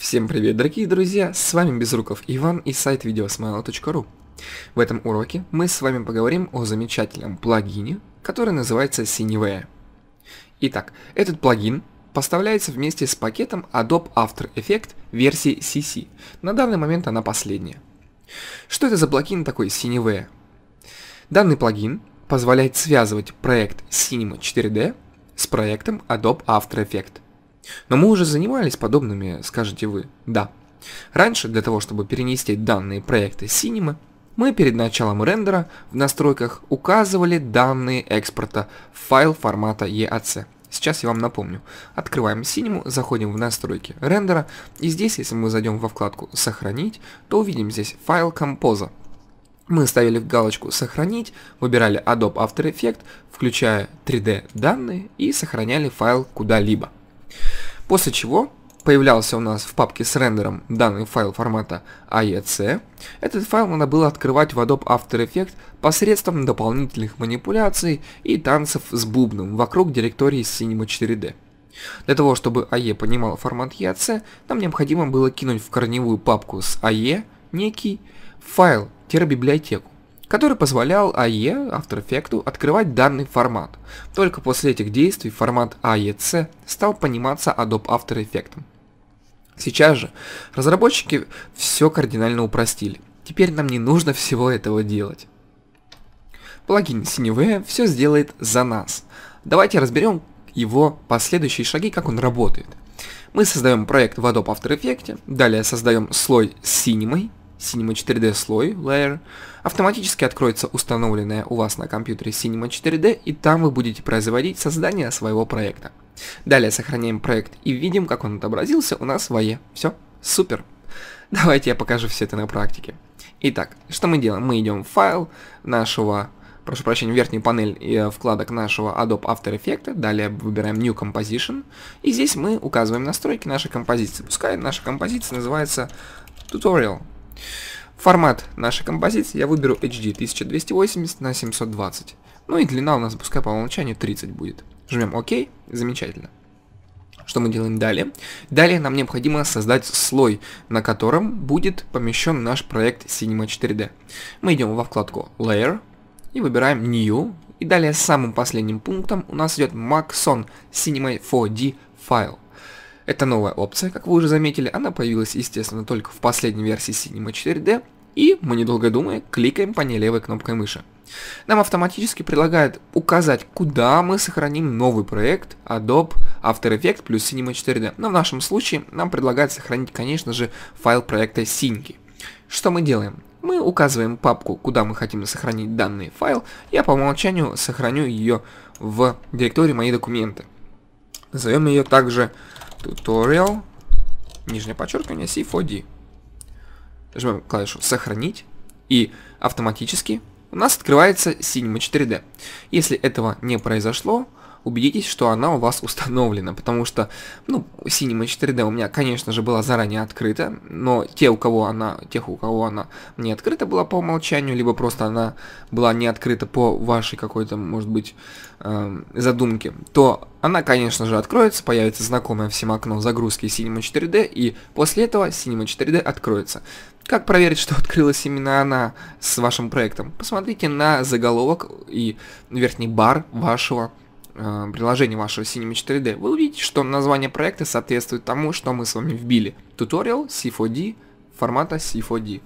Всем привет, дорогие друзья, с вами Безруков Иван и сайт videosmile.ru. В этом уроке мы с вами поговорим о замечательном плагине, который называется Cineware. Итак, этот плагин поставляется вместе с пакетом Adobe After Effects версии CC. На данный момент она последняя. Что это за плагин такой Cineware? Данный плагин позволяет связывать проект Cinema 4D с проектом Adobe After Effects. Но мы уже занимались подобными, скажете вы. Да. Раньше, для того чтобы перенести данные проекта Cinema, мы перед началом рендера в настройках указывали данные экспорта в файл формата EAC. Сейчас я вам напомню. Открываем Cinema, заходим в настройки рендера, и здесь, если мы зайдем во вкладку «Сохранить», то увидим здесь файл композа. Мы ставили в галочку «Сохранить», выбирали Adobe After Effects, включая 3D данные и сохраняли файл куда-либо. После чего появлялся у нас в папке с рендером данный файл формата AEC. Этот файл надо было открывать в Adobe After Effects посредством дополнительных манипуляций и танцев с бубном вокруг директории Cinema 4D. Для того, чтобы AE понимал формат EAC, e нам необходимо было кинуть в корневую папку с AE некий файл-библиотеку который позволял AE а After Effects открывать данный формат. Только после этих действий формат AEC а стал пониматься Adobe After Effects. Сейчас же разработчики все кардинально упростили. Теперь нам не нужно всего этого делать. Плагин CineWare все сделает за нас. Давайте разберем его последующие шаги, как он работает. Мы создаем проект в Adobe After Effects, далее создаем слой с синемой, Cinema 4D слой, Layer, автоматически откроется установленная у вас на компьютере Cinema 4D, и там вы будете производить создание своего проекта. Далее сохраняем проект и видим, как он отобразился у нас в AE. Все, супер. Давайте я покажу все это на практике. Итак, что мы делаем? Мы идем в файл нашего прошу прощения, верхнюю панель и э, вкладок нашего Adobe After Effects, далее выбираем New Composition, и здесь мы указываем настройки нашей композиции. Пускай наша композиция называется Tutorial, Формат нашей композиции я выберу HD 1280 на 720. Ну и длина у нас пускай по умолчанию 30 будет. Жмем ОК, замечательно. Что мы делаем далее? Далее нам необходимо создать слой, на котором будет помещен наш проект Cinema 4D. Мы идем во вкладку Layer и выбираем New. И далее самым последним пунктом у нас идет Maxon Cinema 4D файл. Это новая опция, как вы уже заметили, она появилась, естественно, только в последней версии Cinema 4D, и мы, недолго думая, кликаем по ней левой кнопкой мыши. Нам автоматически предлагают указать, куда мы сохраним новый проект Adobe After Effects плюс Cinema 4D. Но в нашем случае нам предлагают сохранить, конечно же, файл проекта синки. Что мы делаем? Мы указываем папку, куда мы хотим сохранить данный файл. Я по умолчанию сохраню ее в директории «Мои документы». Назовем ее также Tutorial. Нижнее подчеркивание C4D. Жмем клавишу «Сохранить». И автоматически у нас открывается Cinema 4D. Если этого не произошло, убедитесь, что она у вас установлена, потому что, ну, Cinema 4D у меня, конечно же, была заранее открыта, но те, у кого она, тех, у кого она не открыта была по умолчанию, либо просто она была не открыта по вашей какой-то, может быть, э, задумке, то она, конечно же, откроется, появится знакомое всем окно загрузки Cinema 4D, и после этого Cinema 4D откроется. Как проверить, что открылась именно она с вашим проектом? Посмотрите на заголовок и верхний бар вашего э, приложения вашего Cinema 4 d вы увидите, что название проекта соответствует тому, что мы с вами вбили. Туториал C4D формата C4D.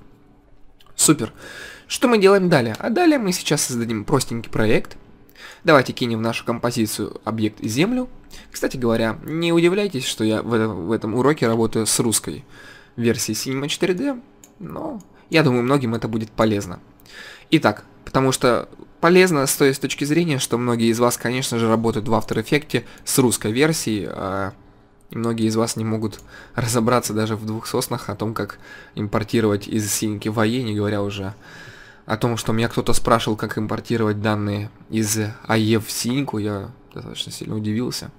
Супер. Что мы делаем далее? А далее мы сейчас создадим простенький проект. Давайте кинем в нашу композицию объект землю. Кстати говоря, не удивляйтесь, что я в, в этом уроке работаю с русской версией Cinema 4D, но я думаю, многим это будет полезно. Итак, потому что полезно с той точки зрения, что многие из вас, конечно же, работают в After Effects с русской версией, а многие из вас не могут разобраться даже в двух соснах о том, как импортировать из синьки в ВАЕ, не говоря уже о том, что меня кто-то спрашивал, как импортировать данные из АЕ в синьку, я достаточно сильно удивился.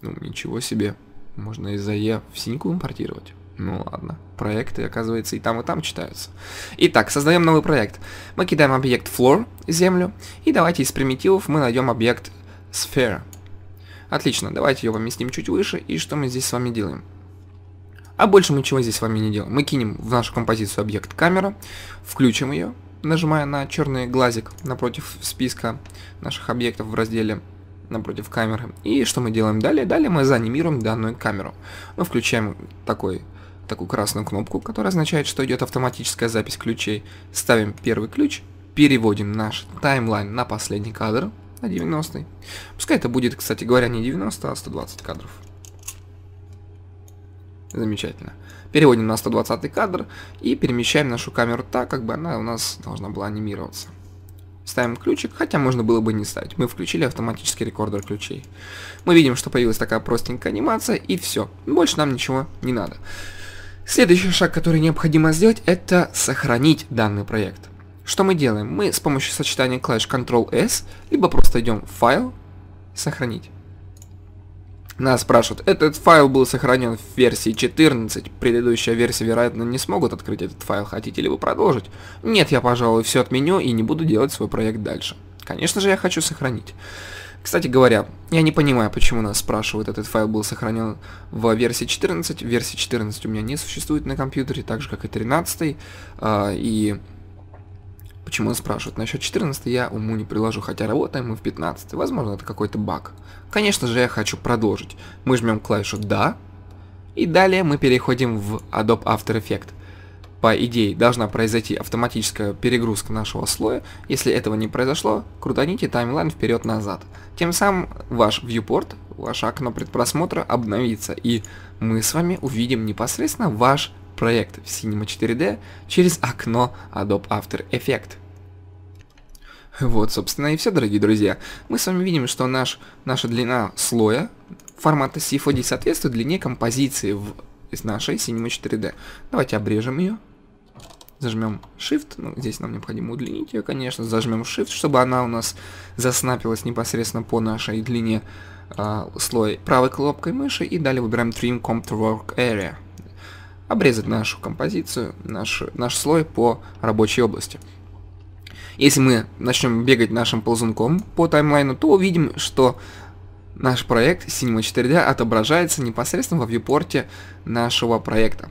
Ну, ничего себе, можно из АЕ в синьку импортировать. Ну ладно, проекты, оказывается, и там, и там читаются. Итак, создаем новый проект. Мы кидаем объект floor, землю, и давайте из примитивов мы найдем объект sphere. Отлично, давайте ее поместим чуть выше, и что мы здесь с вами делаем? А больше мы чего здесь с вами не делаем. Мы кинем в нашу композицию объект камера, включим ее, нажимая на черный глазик напротив списка наших объектов в разделе напротив камеры. И что мы делаем далее? Далее мы заанимируем данную камеру. Мы включаем такой такую красную кнопку, которая означает, что идет автоматическая запись ключей. Ставим первый ключ, переводим наш таймлайн на последний кадр, на 90. -й. Пускай это будет, кстати говоря, не 90, а 120 кадров. Замечательно. Переводим на 120 кадр и перемещаем нашу камеру так, как бы она у нас должна была анимироваться. Ставим ключик, хотя можно было бы не ставить. Мы включили автоматический рекордер ключей. Мы видим, что появилась такая простенькая анимация, и все. Больше нам ничего не надо. Следующий шаг, который необходимо сделать, это сохранить данный проект. Что мы делаем? Мы с помощью сочетания клавиш Ctrl-S, либо просто идем в файл, сохранить. Нас спрашивают, этот файл был сохранен в версии 14, предыдущая версия, вероятно, не смогут открыть этот файл, хотите ли вы продолжить? Нет, я, пожалуй, все отменю и не буду делать свой проект дальше. Конечно же, я хочу сохранить. Кстати говоря, я не понимаю, почему нас спрашивают, этот файл был сохранен в версии 14. Версии 14 у меня не существует на компьютере, так же как и 13. А, и почему нас спрашивают насчет 14, я уму не приложу, хотя работаем мы в 15. Возможно, это какой-то баг. Конечно же, я хочу продолжить. Мы жмем клавишу «Да», и далее мы переходим в Adobe After Effects по идее, должна произойти автоматическая перегрузка нашего слоя. Если этого не произошло, крутаните таймлайн вперед-назад. Тем самым ваш viewport, ваше окно предпросмотра обновится, и мы с вами увидим непосредственно ваш проект в Cinema 4D через окно Adobe After Effects. Вот, собственно, и все, дорогие друзья. Мы с вами видим, что наш, наша длина слоя формата CFOD соответствует длине композиции в из нашей Cinema 4D. Давайте обрежем ее. Зажмем Shift, ну, здесь нам необходимо удлинить ее, конечно, зажмем Shift, чтобы она у нас заснапилась непосредственно по нашей длине э, слой правой кнопкой мыши, и далее выбираем Trim Comp Work Area. Обрезать нашу композицию, наш, наш слой по рабочей области. Если мы начнем бегать нашим ползунком по таймлайну, то увидим, что Наш проект Cinema 4D отображается непосредственно во вьюпорте нашего проекта.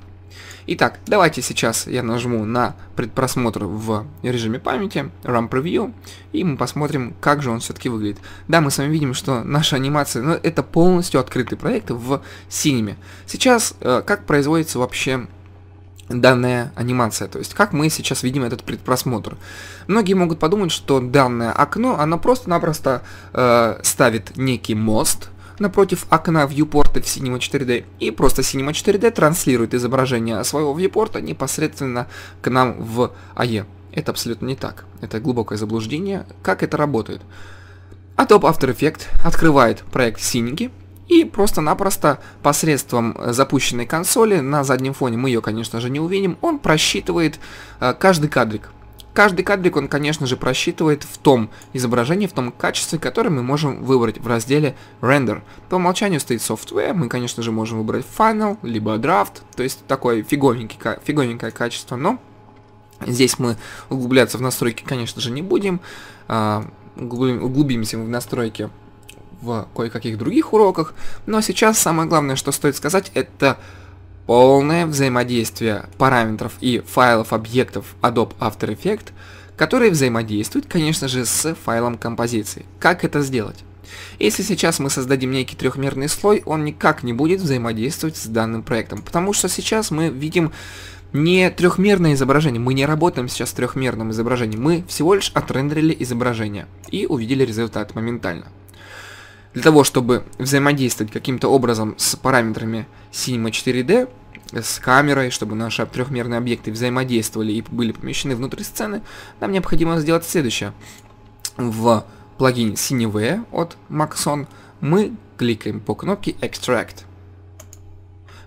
Итак, давайте сейчас я нажму на предпросмотр в режиме памяти, RAM Preview, и мы посмотрим, как же он все-таки выглядит. Да, мы с вами видим, что наша анимация, ну, это полностью открытый проект в Cinema. Сейчас, э, как производится вообще данная анимация, то есть как мы сейчас видим этот предпросмотр. Многие могут подумать, что данное окно, оно просто-напросто э, ставит некий мост напротив окна вьюпорта в Cinema 4D, и просто Cinema 4D транслирует изображение своего вьюпорта непосредственно к нам в АЕ. Это абсолютно не так. Это глубокое заблуждение. Как это работает? Adobe а After Effects открывает проект Синики, и просто-напросто посредством э, запущенной консоли, на заднем фоне мы ее, конечно же, не увидим, он просчитывает э, каждый кадрик. Каждый кадрик он, конечно же, просчитывает в том изображении, в том качестве, которое мы можем выбрать в разделе Render. По умолчанию стоит Software, мы, конечно же, можем выбрать Final, либо Draft, то есть такое фиговенькое качество, но здесь мы углубляться в настройки, конечно же, не будем, а, углубимся мы в настройки в кое-каких других уроках, но сейчас самое главное, что стоит сказать, это полное взаимодействие параметров и файлов объектов Adobe After Effects, которые взаимодействуют, конечно же, с файлом композиции. Как это сделать? Если сейчас мы создадим некий трехмерный слой, он никак не будет взаимодействовать с данным проектом, потому что сейчас мы видим не трехмерное изображение, мы не работаем сейчас с трехмерным изображением, мы всего лишь отрендерили изображение и увидели результат моментально. Для того, чтобы взаимодействовать каким-то образом с параметрами Cinema 4D, с камерой, чтобы наши трехмерные объекты взаимодействовали и были помещены внутрь сцены, нам необходимо сделать следующее. В плагине CineV от Maxon мы кликаем по кнопке Extract –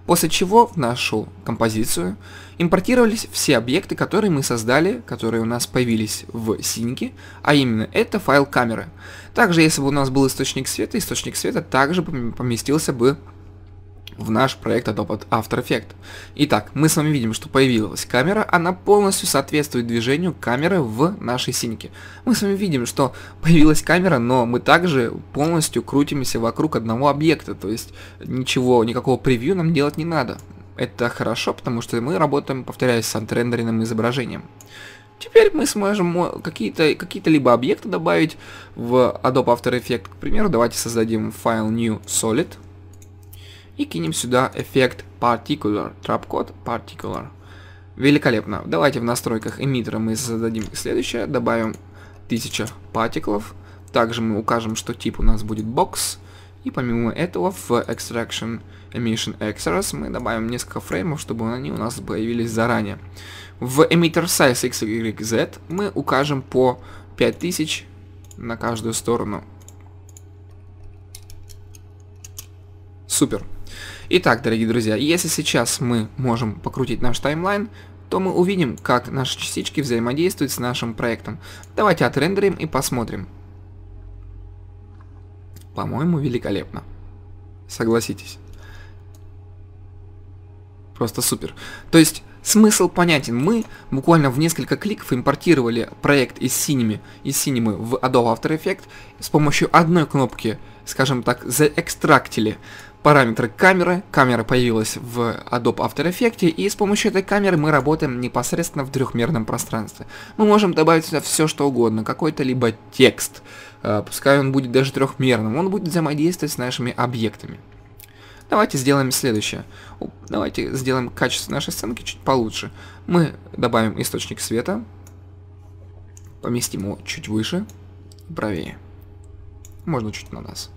После чего в нашу композицию импортировались все объекты, которые мы создали, которые у нас появились в синьке, а именно это файл камеры. Также, если бы у нас был источник света, источник света также поместился бы в наш проект Adobe After Effects. Итак, мы с вами видим, что появилась камера, она полностью соответствует движению камеры в нашей синьке. Мы с вами видим, что появилась камера, но мы также полностью крутимся вокруг одного объекта, то есть ничего, никакого превью нам делать не надо. Это хорошо, потому что мы работаем, повторяюсь, с антрендеренным изображением. Теперь мы сможем какие-то какие либо объекты добавить в Adobe After Effects. К примеру, давайте создадим файл new solid и кинем сюда эффект Particular, trapcode код Particular. Великолепно. Давайте в настройках эмитера мы зададим следующее, добавим 1000 партиклов. Также мы укажем, что тип у нас будет box. И помимо этого в Extraction Emission Extras мы добавим несколько фреймов, чтобы они у нас появились заранее. В Emitter Size x y z мы укажем по 5000 на каждую сторону. Супер. Итак, дорогие друзья, если сейчас мы можем покрутить наш таймлайн, то мы увидим, как наши частички взаимодействуют с нашим проектом. Давайте отрендерим и посмотрим. По-моему, великолепно. Согласитесь. Просто супер. То есть, Смысл понятен. Мы буквально в несколько кликов импортировали проект из Cinema, из Cinema в Adobe After Effects с помощью одной кнопки, скажем так, заэкстрактили параметры камеры. Камера появилась в Adobe After Effects, и с помощью этой камеры мы работаем непосредственно в трехмерном пространстве. Мы можем добавить сюда все что угодно, какой-то либо текст, э, пускай он будет даже трехмерным, он будет взаимодействовать с нашими объектами. Давайте сделаем следующее. Давайте сделаем качество нашей сценки чуть получше. Мы добавим источник света. Поместим его чуть выше. Правее. Можно чуть на нас.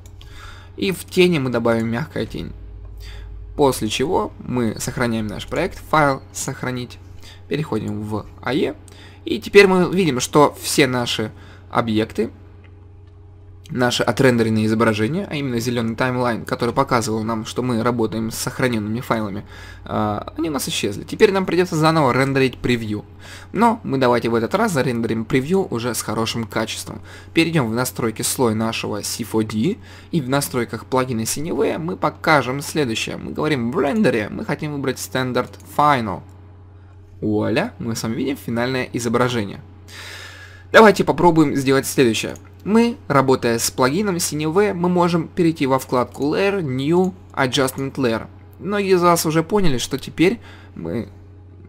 И в тени мы добавим мягкая тень. После чего мы сохраняем наш проект, файл сохранить, переходим в AE, а и теперь мы видим, что все наши объекты наше отрендеренное изображение, а именно зеленый таймлайн, который показывал нам, что мы работаем с сохраненными файлами, а, они у нас исчезли. Теперь нам придется заново рендерить превью. Но мы давайте в этот раз зарендерим превью уже с хорошим качеством. Перейдем в настройки слой нашего C4D и в настройках плагина CineWay мы покажем следующее. Мы говорим в рендере, мы хотим выбрать стандарт Final. Вуаля, мы с вами видим финальное изображение. Давайте попробуем сделать следующее. Мы, работая с плагином CineV, мы можем перейти во вкладку Layer, New, Adjustment Layer. Многие из вас уже поняли, что теперь мы...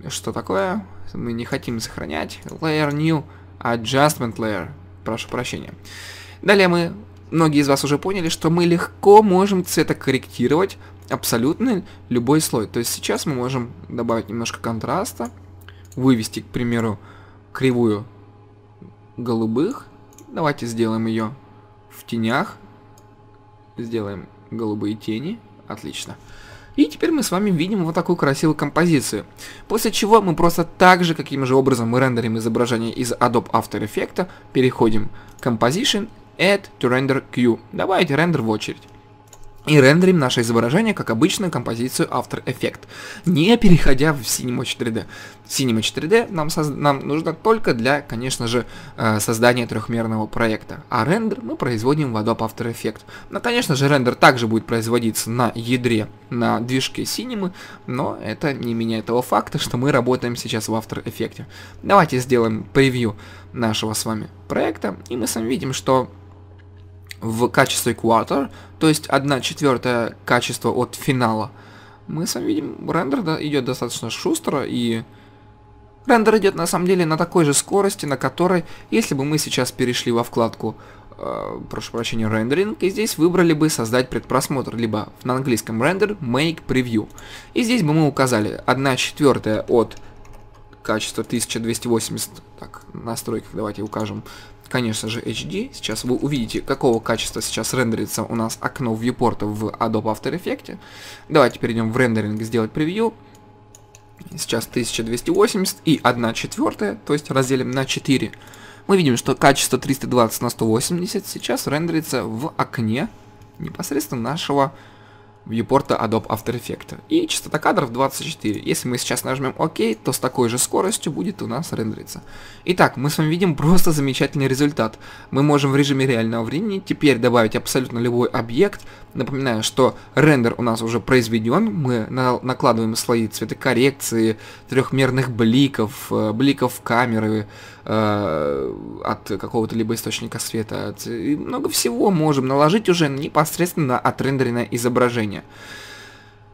Что такое? Мы не хотим сохранять. Layer, New, Adjustment Layer. Прошу прощения. Далее мы... Многие из вас уже поняли, что мы легко можем цветокорректировать абсолютно любой слой. То есть сейчас мы можем добавить немножко контраста, вывести, к примеру, кривую голубых Давайте сделаем ее в тенях. Сделаем голубые тени. Отлично. И теперь мы с вами видим вот такую красивую композицию. После чего мы просто так же, каким же образом мы рендерим изображение из Adobe After Effects, переходим Composition, Add to Render Queue. Добавить рендер в очередь и рендерим наше изображение, как обычную композицию After Effects, не переходя в Cinema 4 d Cinema 4 d нам, соз... нам нужно только для, конечно же, э, создания трехмерного проекта, а рендер мы производим в Adobe After Effects. Но, ну, конечно же, рендер также будет производиться на ядре, на движке Cinema, но это не меняет того факта, что мы работаем сейчас в After Effects. Давайте сделаем превью нашего с вами проекта, и мы с вами видим, что в качестве quarter, то есть 1 четвертая качество от финала, мы с вами видим, рендер да, идет достаточно шустро, и рендер идет на самом деле на такой же скорости, на которой, если бы мы сейчас перешли во вкладку э, прошу прощения, рендеринг, и здесь выбрали бы создать предпросмотр, либо на английском рендер make preview. И здесь бы мы указали 1 четвертая от качества 1280, так, настройках давайте укажем конечно же, HD. Сейчас вы увидите, какого качества сейчас рендерится у нас окно вьюпорта в Adobe After Effects. Давайте перейдем в рендеринг, сделать превью. Сейчас 1280 и 1 четвертая, то есть разделим на 4. Мы видим, что качество 320 на 180 сейчас рендерится в окне непосредственно нашего вьюпорта Adobe After Effects. И частота кадров 24. Если мы сейчас нажмем ОК, то с такой же скоростью будет у нас рендериться. Итак, мы с вами видим просто замечательный результат. Мы можем в режиме реального времени теперь добавить абсолютно любой объект. Напоминаю, что рендер у нас уже произведен. Мы на накладываем слои цветокоррекции, трехмерных бликов, э, бликов камеры э от какого-то либо источника света. И много всего можем наложить уже непосредственно на отрендеренное изображение приключения.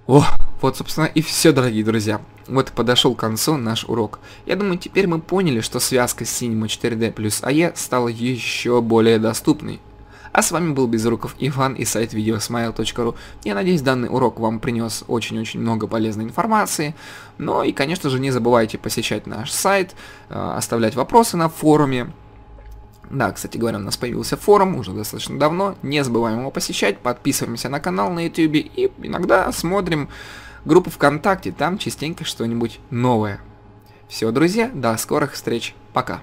О, вот, собственно, и все, дорогие друзья. Вот и подошел к концу наш урок. Я думаю, теперь мы поняли, что связка Cinema 4D плюс AE а стала еще более доступной. А с вами был Безруков Иван и сайт videosmile.ru. Я надеюсь, данный урок вам принес очень-очень много полезной информации. Ну и, конечно же, не забывайте посещать наш сайт, э, оставлять вопросы на форуме, да, кстати говоря, у нас появился форум уже достаточно давно, не забываем его посещать, подписываемся на канал на YouTube и иногда смотрим группу ВКонтакте, там частенько что-нибудь новое. Все, друзья, до скорых встреч, пока!